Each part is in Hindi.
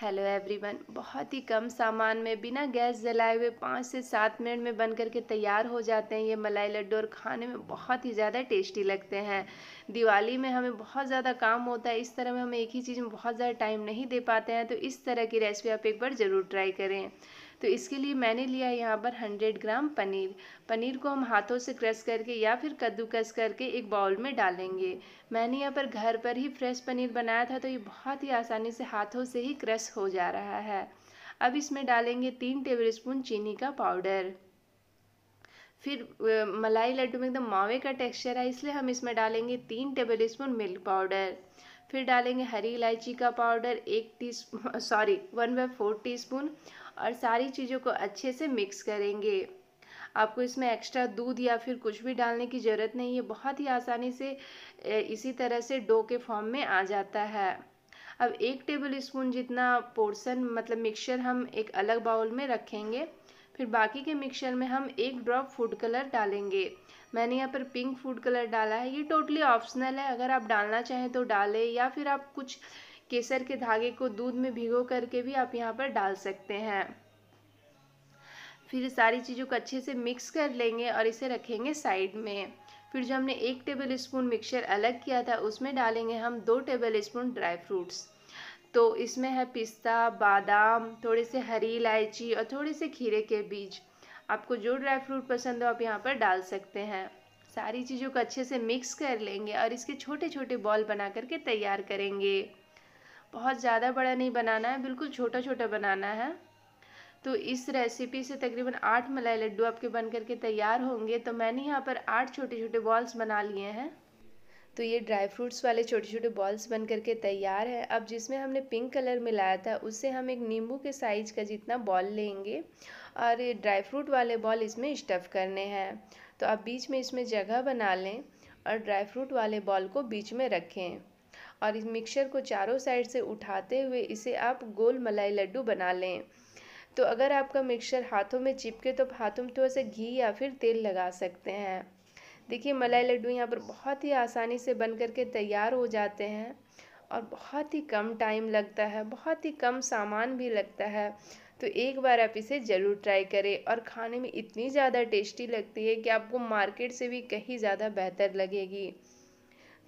हेलो एवरीवन बहुत ही कम सामान में बिना गैस जलाए हुए पाँच से सात मिनट में बन करके तैयार हो जाते हैं ये मलाई लड्डू और खाने में बहुत ही ज़्यादा टेस्टी लगते हैं दिवाली में हमें बहुत ज़्यादा काम होता है इस तरह में हम एक ही चीज़ में बहुत ज़्यादा टाइम नहीं दे पाते हैं तो इस तरह की रेसिपी आप एक बार ज़रूर ट्राई करें तो इसके लिए मैंने लिया यहाँ पर हंड्रेड ग्राम पनीर पनीर को हम हाथों से क्रश करके या फिर कद्दूकस करके एक बाउल में डालेंगे मैंने यहाँ पर घर पर ही फ्रेश पनीर बनाया था तो ये बहुत ही आसानी से हाथों से ही क्रश हो जा रहा है अब इसमें डालेंगे तीन टेबल स्पून चीनी का पाउडर फिर मलाई लड्डू में एकदम मावे का टेक्सचर है इसलिए हम इसमें डालेंगे तीन टेबल स्पून मिल्क पाउडर फिर डालेंगे हरी इलायची का पाउडर एक tea sorry one by four teaspoon और सारी चीज़ों को अच्छे से मिक्स करेंगे आपको इसमें एक्स्ट्रा दूध या फिर कुछ भी डालने की ज़रूरत नहीं है बहुत ही आसानी से इसी तरह से डो के फॉर्म में आ जाता है अब एक टेबल स्पून जितना पोर्सन मतलब मिक्सचर हम एक अलग बाउल में रखेंगे फिर बाकी के मिक्सचर में हम एक ड्रॉप फूड कलर डालेंगे मैंने यहाँ पर पिंक फूड कलर डाला है ये टोटली ऑप्शनल है अगर आप डालना चाहें तो डालें या फिर आप कुछ केसर के धागे को दूध में भिगो करके भी आप यहाँ पर डाल सकते हैं फिर सारी चीज़ों को अच्छे से मिक्स कर लेंगे और इसे रखेंगे साइड में फिर जो हमने एक टेबल स्पून मिक्सचर अलग किया था उसमें डालेंगे हम दो टेबल स्पून ड्राई फ्रूट्स तो इसमें है पिस्ता बादाम थोड़े से हरी इलायची और थोड़े से खीरे के बीज आपको जो ड्राई फ्रूट पसंद हो आप यहाँ पर डाल सकते हैं सारी चीज़ों को अच्छे से मिक्स कर लेंगे और इसके छोटे छोटे बॉल बना करके तैयार करेंगे बहुत ज़्यादा बड़ा नहीं बनाना है बिल्कुल छोटा छोटा बनाना है तो इस रेसिपी से तकरीबन आठ मलाई लड्डू आपके बन करके तैयार होंगे तो मैंने यहाँ पर आठ छोटे छोटे बॉल्स बना लिए हैं तो ये ड्राई फ्रूट्स वाले छोटे छोटे बॉल्स बन करके तैयार है अब जिसमें हमने पिंक कलर मिलाया था उससे हम एक नींबू के साइज का जितना बॉल लेंगे और ये ड्राई फ्रूट वाले बॉल इसमें स्टफ़ करने हैं तो आप बीच में इसमें जगह बना लें और ड्राई फ्रूट वाले बॉल को बीच में रखें और इस मिक्सर को चारों साइड से उठाते हुए इसे आप गोल मलाई लड्डू बना लें तो अगर आपका मिक्सर हाथों में चिपके तो आप हाथों में थोड़ा सा घी या फिर तेल लगा सकते हैं देखिए मलाई लड्डू यहाँ पर बहुत ही आसानी से बन करके तैयार हो जाते हैं और बहुत ही कम टाइम लगता है बहुत ही कम सामान भी लगता है तो एक बार आप इसे ज़रूर ट्राई करें और खाने में इतनी ज़्यादा टेस्टी लगती है कि आपको मार्केट से भी कहीं ज़्यादा बेहतर लगेगी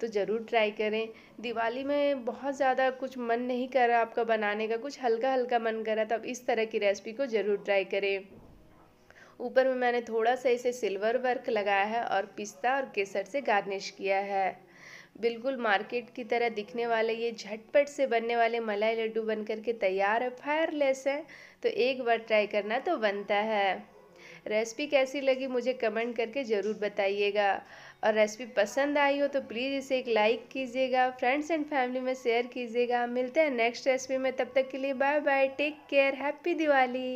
तो ज़रूर ट्राई करें दिवाली में बहुत ज़्यादा कुछ मन नहीं करा आपका बनाने का कुछ हल्का हल्का मन करा तब इस तरह की रेसिपी को ज़रूर ट्राई करें ऊपर में मैंने थोड़ा सा इसे सिल्वर वर्क लगाया है और पिस्ता और केसर से गार्निश किया है बिल्कुल मार्केट की तरह दिखने वाले ये झटपट से बनने वाले मलाई लड्डू बन करके तैयार है फायरलेस है तो एक बार ट्राई करना तो बनता है रेसिपी कैसी लगी मुझे कमेंट करके ज़रूर बताइएगा और रेसिपी पसंद आई हो तो प्लीज़ इसे एक लाइक कीजिएगा फ्रेंड्स एंड फैमिली में शेयर कीजिएगा मिलते हैं नेक्स्ट रेसिपी में तब तक के लिए bye bye take care happy Diwali